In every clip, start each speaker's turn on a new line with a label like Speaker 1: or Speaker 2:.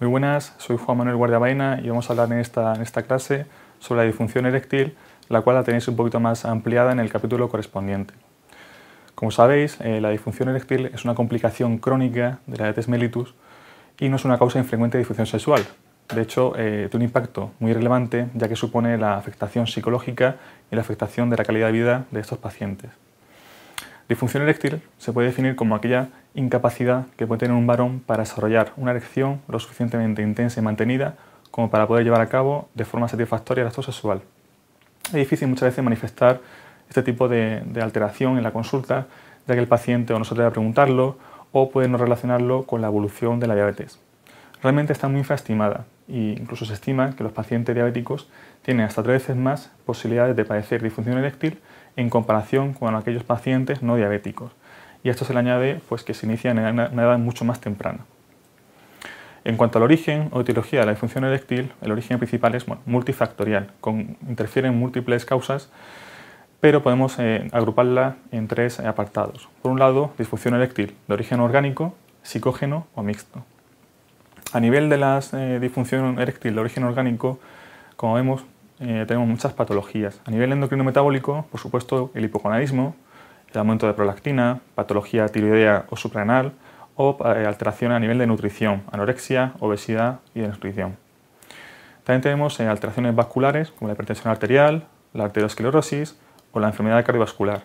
Speaker 1: Muy buenas, soy Juan Manuel Guardia y vamos a hablar en esta, en esta clase sobre la disfunción eréctil, la cual la tenéis un poquito más ampliada en el capítulo correspondiente. Como sabéis, eh, la disfunción eréctil es una complicación crónica de la diabetes mellitus y no es una causa infrecuente de disfunción sexual. De hecho, eh, tiene un impacto muy relevante ya que supone la afectación psicológica y la afectación de la calidad de vida de estos pacientes. Disfunción eréctil se puede definir como aquella incapacidad que puede tener un varón para desarrollar una erección lo suficientemente intensa y mantenida como para poder llevar a cabo de forma satisfactoria el acto sexual. Es difícil muchas veces manifestar este tipo de, alteración en la consulta, ya que el paciente o no se atreve a preguntarlo o puede no relacionarlo con la evolución de la diabetes. Realmente está muy infraestimada e incluso se estima que los pacientes diabéticos tienen hasta tres veces más posibilidades de padecer disfunción eréctil en comparación con aquellos pacientes no diabéticos y esto se le añade pues, que se inicia en una edad mucho más temprana. En cuanto al origen o etiología de la disfunción eréctil, el origen principal es multifactorial, con, interfieren múltiples causas, pero podemos eh, agruparla en tres apartados. Por un lado, disfunción eréctil de origen orgánico, psicógeno o mixto. A nivel de la eh, disfunción eréctil de origen orgánico, como vemos, eh, tenemos muchas patologías. A nivel endocrino metabólico, por supuesto, el hipogonadismo, el aumento de prolactina, patología tiroidea o supranal o eh, alteración a nivel de nutrición, anorexia, obesidad y desnutrición. También tenemos eh, alteraciones vasculares como la hipertensión arterial, la arteriosclerosis o la enfermedad cardiovascular.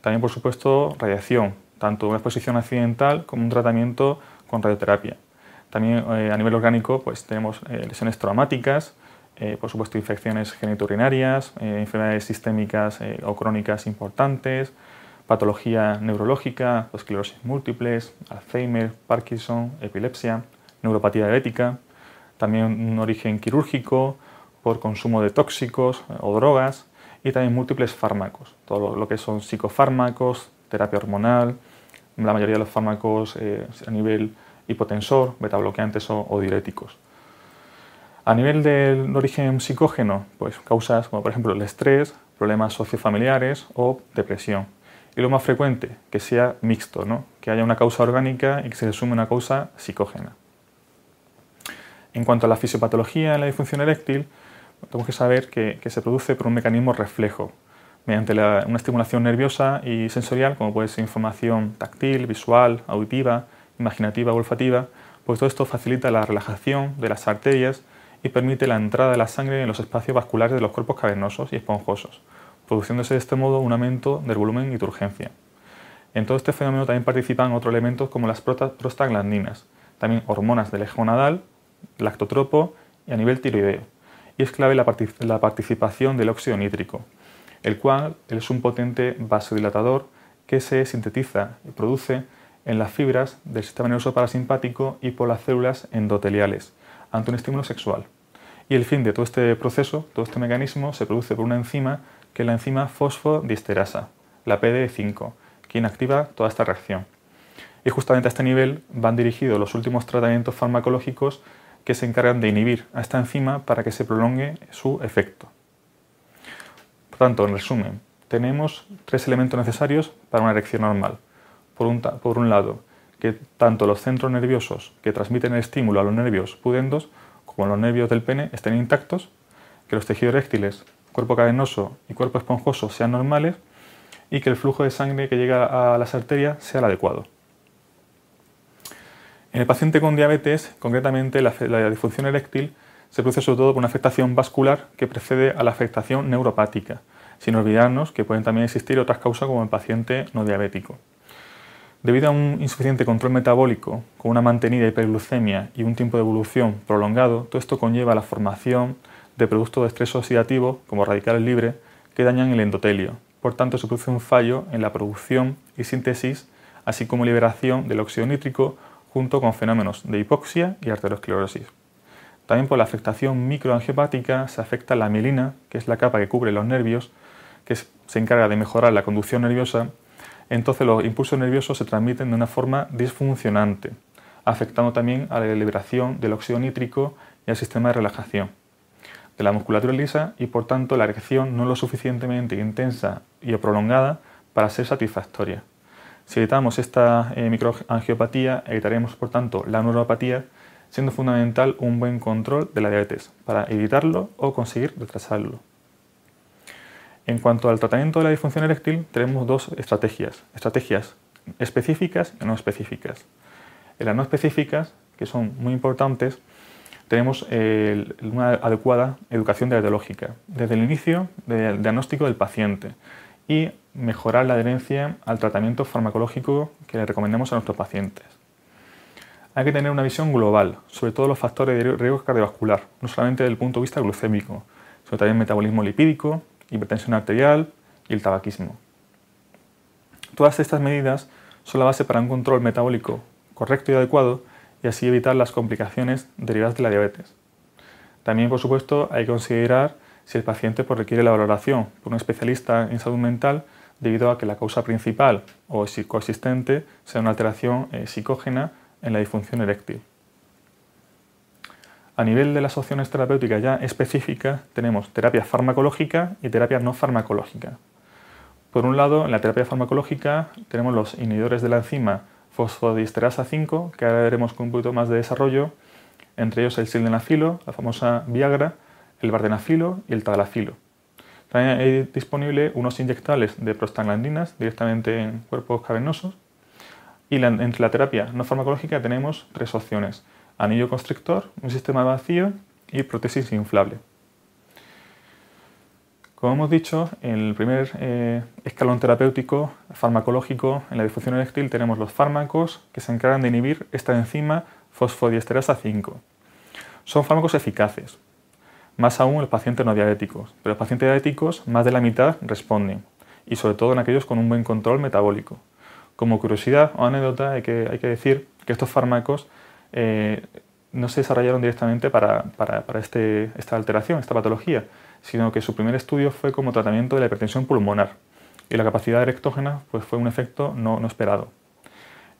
Speaker 1: También, por supuesto, radiación, tanto una exposición accidental como un tratamiento con radioterapia. También eh, a nivel orgánico pues, tenemos lesiones traumáticas, por supuesto infecciones genitourinarias, enfermedades sistémicas o crónicas importantes, patología neurológica, esclerosis múltiples, Alzheimer, Parkinson, epilepsia, neuropatía diabética, también un origen quirúrgico por consumo de tóxicos eh, o drogas y también múltiples fármacos, todo lo que son psicofármacos, terapia hormonal, la mayoría de los fármacos eh, a nivel hipotensor, betabloqueantes o, o diuréticos. A nivel del origen psicógeno, pues causas como por ejemplo el estrés, problemas sociofamiliares o depresión y lo más frecuente, que sea mixto, ¿no? que haya una causa orgánica y que se le sume una causa psicógena. En cuanto a la fisiopatología en la disfunción eréctil, tenemos que saber que, se produce por un mecanismo reflejo, mediante una estimulación nerviosa y sensorial, como puede ser información táctil, visual, auditiva, imaginativa o olfativa, pues todo esto facilita la relajación de las arterias y permite la entrada de la sangre en los espacios vasculares de los cuerpos cavernosos y esponjosos, produciéndose de este modo un aumento del volumen y turgencia. En todo este fenómeno también participan otros elementos como las prostaglandinas, también hormonas del eje nadal lactotropo y a nivel tiroideo. Y es clave la participación del óxido nítrico, el cual es un potente vasodilatador que se sintetiza y produce en las fibras del sistema nervioso parasimpático y por las células endoteliales ante un estímulo sexual. Y el fin de todo este proceso, todo este mecanismo, se produce por una enzima que la enzima fosfodiesterasa, la PDE5, que inactiva toda esta reacción. Y justamente a este nivel van dirigidos los últimos tratamientos farmacológicos que se encargan de inhibir a esta enzima para que se prolongue su efecto. Por tanto, en resumen, tenemos tres elementos necesarios para una erección normal. Por un, lado, que tanto los centros nerviosos que transmiten el estímulo a los nervios pudendos como los nervios del pene estén intactos, que los tejidos eréctiles cuerpo cavernoso y cuerpo esponjoso sean normales y que el flujo de sangre que llega a las arterias sea el adecuado. En el paciente con diabetes, concretamente la, disfunción eréctil se produce sobre todo por una afectación vascular que precede a la afectación neuropática, sin olvidarnos que pueden también existir otras causas como el paciente no diabético. Debido a un insuficiente control metabólico, con una mantenida hiperglucemia y un tiempo de evolución prolongado, todo esto conlleva la formación de productos de estrés oxidativo, como radicales libres, que dañan el endotelio. Por tanto, se produce un fallo en la producción y síntesis, así como liberación del óxido nítrico, junto con fenómenos de hipoxia y arteriosclerosis. También por la afectación microangiopática se afecta la mielina, que es la capa que cubre los nervios, que se encarga de mejorar la conducción nerviosa. Entonces los impulsos nerviosos se transmiten de una forma disfuncionante, afectando también a la liberación del óxido nítrico y al sistema de relajación de la musculatura lisa y por tanto la erección no lo suficientemente intensa y prolongada para ser satisfactoria. Si evitamos esta eh, microangiopatía, evitaremos por tanto la neuropatía, siendo fundamental un buen control de la diabetes para evitarlo o conseguir retrasarlo. En cuanto al tratamiento de la disfunción eréctil, tenemos dos estrategias, estrategias específicas y no específicas. En las no específicas, que son muy importantes, tenemos eh, una adecuada educación dietológica, desde el inicio del diagnóstico del paciente y mejorar la adherencia al tratamiento farmacológico que le recomendamos a nuestros pacientes. Hay que tener una visión global sobre todos los factores de riesgo cardiovascular, no solamente desde el punto de vista glucémico, sino también metabolismo lipídico, hipertensión arterial y el tabaquismo. Todas estas medidas son la base para un control metabólico correcto y adecuado y así evitar las complicaciones derivadas de la diabetes. También, por supuesto, hay que considerar si el paciente pues, requiere la valoración por un especialista en salud mental debido a que la causa principal o coexistente sea una alteración eh, psicógena en la disfunción eréctil. A nivel de las opciones terapéuticas ya específicas tenemos terapia farmacológica y terapia no farmacológica. Por un lado, en la terapia farmacológica tenemos los inhibidores de la enzima fosfodiesterasa 5, que ahora veremos con un poquito más de desarrollo, entre ellos el sildenafilo, la famosa Viagra, el vardenafilo y el tadalafilo. También hay disponible unos inyectables de prostaglandinas directamente en cuerpos cavernosos. Y entre la terapia no farmacológica tenemos tres opciones: anillo constrictor, un sistema vacío y prótesis inflable. Como hemos dicho, en el primer eh, escalón terapéutico farmacológico en la difusión eréctil tenemos los fármacos que se encargan de inhibir esta enzima fosfodiesterasa 5. Son fármacos eficaces, más aún los pacientes no diabéticos, pero los pacientes diabéticos más de la mitad responden, y sobre todo en aquellos con un buen control metabólico. Como curiosidad o anécdota hay que, decir que estos fármacos eh, no se desarrollaron directamente para, este, esta alteración, esta patología, sino que su primer estudio fue como tratamiento de la hipertensión pulmonar y la capacidad erectógena pues, fue un efecto no, no esperado.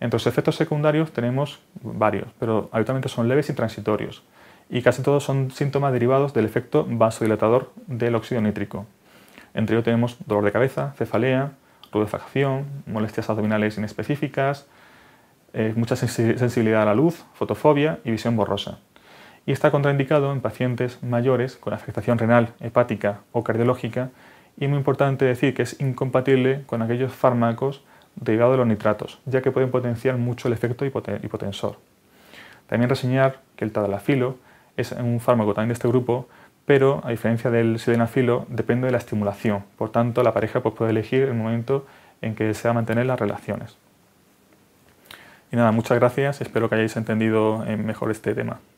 Speaker 1: Entre los efectos secundarios tenemos varios, pero habitualmente son leves y transitorios, y casi todos son síntomas derivados del efecto vasodilatador del óxido nítrico. Entre ellos tenemos dolor de cabeza, cefalea, rudefacción, molestias abdominales inespecíficas, eh, mucha sensibilidad a la luz, fotofobia y visión borrosa. Y está contraindicado en pacientes mayores con afectación renal, hepática o cardiológica y muy importante decir que es incompatible con aquellos fármacos derivados de los nitratos, ya que pueden potenciar mucho el efecto hipotensor. También reseñar que el tadalafilo es un fármaco también de este grupo, pero a diferencia del sildenafil depende de la estimulación, por tanto la pareja pues, puede elegir el momento en que desea mantener las relaciones. Y nada, muchas gracias, espero que hayáis entendido eh, mejor este tema.